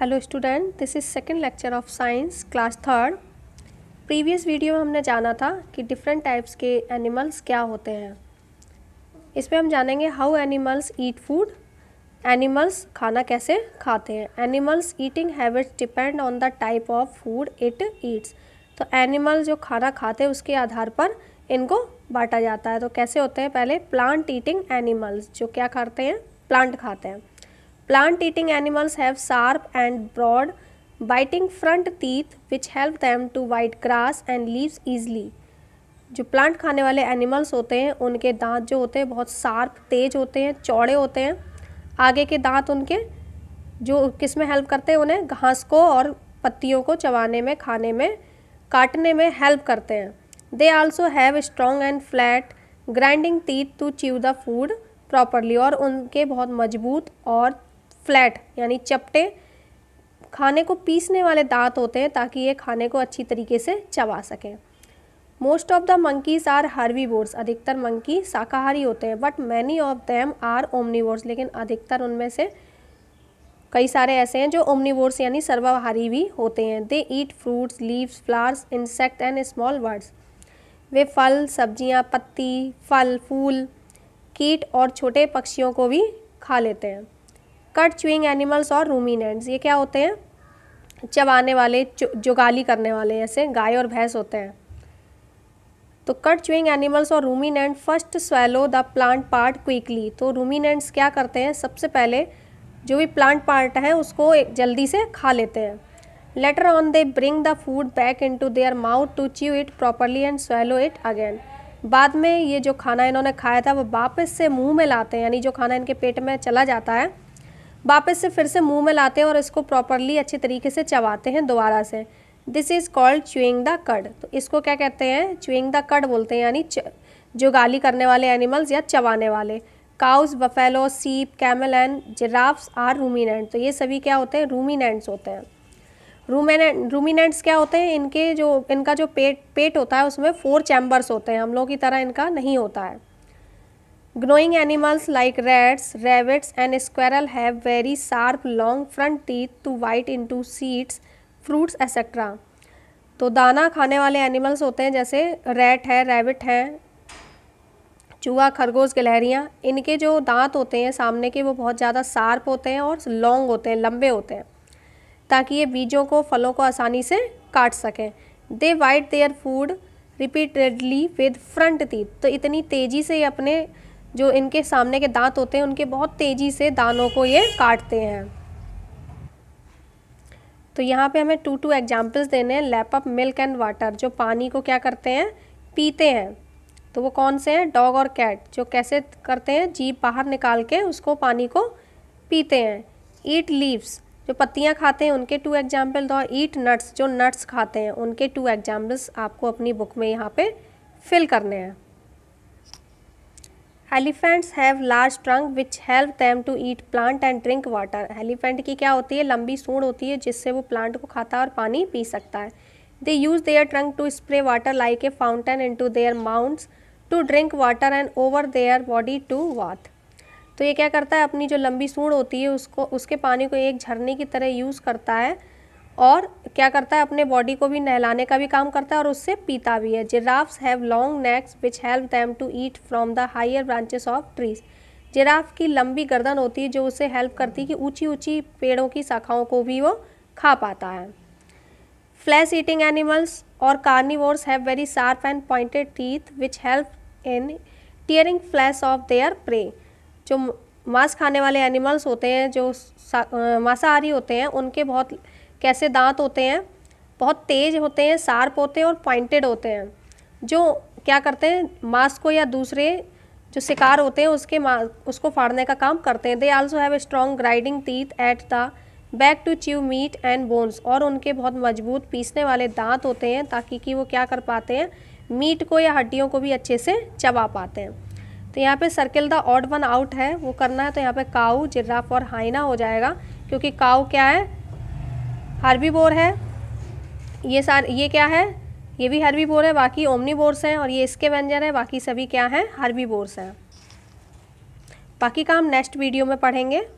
Hello student this is second lecture of science class third previous video में हमने जाना था कि डिफरेंट टाइप्स के एनिमल्स क्या होते हैं इसमें हम जानेंगे how animals eat food animals खाना कैसे खाते हैं animals eating habits depend on the type of food it eats तो एनिमल जो खाना खाते हैं उसके आधार पर इनको बांटा जाता है तो कैसे होते हैं पहले प्लांट ईटिंग एनिमल्स जो क्या करते हैं प्लांट खाते हैं Plant eating animals have sharp and broad biting front teeth which help them to bite grass and leaves easily. जो प्लांट खाने वाले एनिमल्स होते हैं उनके दांत जो होते हैं बहुत शार्प तेज होते हैं चौड़े होते हैं आगे के दांत उनके जो किस में हेल्प करते हैं उन्हें घास को और पत्तियों को चबाने में खाने में काटने में हेल्प करते हैं they also have strong and flat grinding teeth to chew the food properly और उनके बहुत मजबूत और फ्लैट यानी चपटे खाने को पीसने वाले दांत होते हैं ताकि ये खाने को अच्छी तरीके से चबा सकें most of the monkeys are herbivores अधिकतर मंकी शाकाहारी होते हैं but many of them are omnivores लेकिन अधिकतर उनमें से कई सारे ऐसे हैं जो ओमनीवोर्स यानी सर्वाहारी भी होते हैं they eat fruits leaves flowers insect and small birds वे फल सब्जियां, पत्ती फल फूल कीट और छोटे पक्षियों को भी खा लेते हैं कट च्यूइंग एनिमल्स और रूमिनेंट्स ये क्या होते हैं चबाने वाले जुगाली करने वाले ऐसे गाय और भैंस होते हैं तो कट च्यूइंग एनिमल्स और ruminant first swallow the plant part quickly तो रूमिनेंट्स क्या करते हैं सबसे पहले जो भी प्लांट पार्ट है उसको जल्दी से खा लेते हैं later on they bring the food back into their mouth to chew it properly and swallow it again बाद में ये जो खाना इन्होंने खाया था वो वापस से मुंह में लाते हैं यानी जो खाना इनके पेट में चला जाता है वापस से फिर से मुंह में लाते हैं और इसको प्रॉपरली अच्छे तरीके से चबाते हैं दोबारा से this is called chewing the cud तो इसको क्या कहते हैं चुइंग द कड बोलते हैं यानी जो गाली करने वाले एनिमल्स या चबाने वाले cows buffalo sheep camel and giraffes are ruminant तो ये सभी क्या होते हैं रूमिनेंट्स होते हैं रूमिनेंट रूमिनेंट्स क्या होते हैं इनके जो इनका जो पेट पेट होता है उसमें फोर चैम्बर्स होते हैं हम लोग की तरह इनका नहीं होता है animals like rats rats, and squirrel have very sharp long front teeth to bite into seeds fruits etcetera तो दाना खाने वाले एनिमल्स होते हैं जैसे रेट है रैबिट हैं चूहा खरगोश गलहरियाँ इनके जो दांत होते हैं सामने के वो बहुत ज़्यादा शार्प होते हैं और लॉन्ग होते हैं लंबे होते हैं ताकि ये बीजों को फलों को आसानी से काट सकें they bite their food repeatedly with front teeth तो इतनी तेज़ी से ये अपने जो इनके सामने के दांत होते हैं उनके बहुत तेज़ी से दानों को ये काटते हैं तो यहाँ पे हमें टू टू एग्जाम्पल्स देने हैं लैपअप मिल्क एंड वाटर जो पानी को क्या करते हैं पीते हैं तो वो कौन से हैं डॉग और कैट जो कैसे करते हैं जीप बाहर निकाल के उसको पानी को पीते हैं ईट लीव्स जो पत्तियाँ खाते हैं उनके टू एग्जाम्पल दो ईट नट्स जो नट्स खाते हैं उनके टू एग्जाम्पल्स आपको अपनी बुक में यहाँ पे फिल करने हैं elephants have large trunk which help them to eat plant and drink water elephant की क्या होती है लंबी सूंड होती है जिससे वो प्लांट को खाता है और पानी पी सकता है they use their trunk to spray water like a fountain into their mouths to drink water and over their body to bathe तो ये क्या करता है अपनी जो लंबी सूंड होती है उसको उसके पानी को एक झरने की तरह यूज़ करता है और क्या करता है अपने बॉडी को भी नहलाने का भी काम करता है और उससे पीता भी है giraffes have long necks which help them to eat from the higher branches of trees giraffe की लंबी गर्दन होती है जो उसे हेल्प करती है कि ऊंची ऊंची पेड़ों की शाखाओं को भी वो खा पाता है फ्लैश ईटिंग एनिमल्स और carnivores have very sharp and pointed teeth which help in tearing flesh of their prey जो मांस खाने वाले एनिमल्स होते हैं जो मांसाहारी होते हैं उनके बहुत कैसे दांत होते हैं बहुत तेज होते हैं शार्प होते हैं और पॉइंटेड होते हैं जो क्या करते हैं मांस को या दूसरे जो शिकार होते हैं उसके उसको फाड़ने का काम करते हैं they also have a strong grinding teeth at the back to chew meat and bones और उनके बहुत मजबूत पीसने वाले दांत होते हैं ताकि कि वो क्या कर पाते हैं मीट को या हड्डियों को भी अच्छे से चबा पाते हैं तो यहाँ पे circle the odd one out है वो करना है तो यहाँ पे काऊ जिराफ और हाइना हो जाएगा क्योंकि काऊ क्या है बोर है ये सार ये क्या है ये भी बोर है बाकी ओमनी बोर्स हैं और ये इसके व्यंजन है बाकी सभी क्या हैं बोर्स हैं बाकी काम नेक्स्ट वीडियो में पढ़ेंगे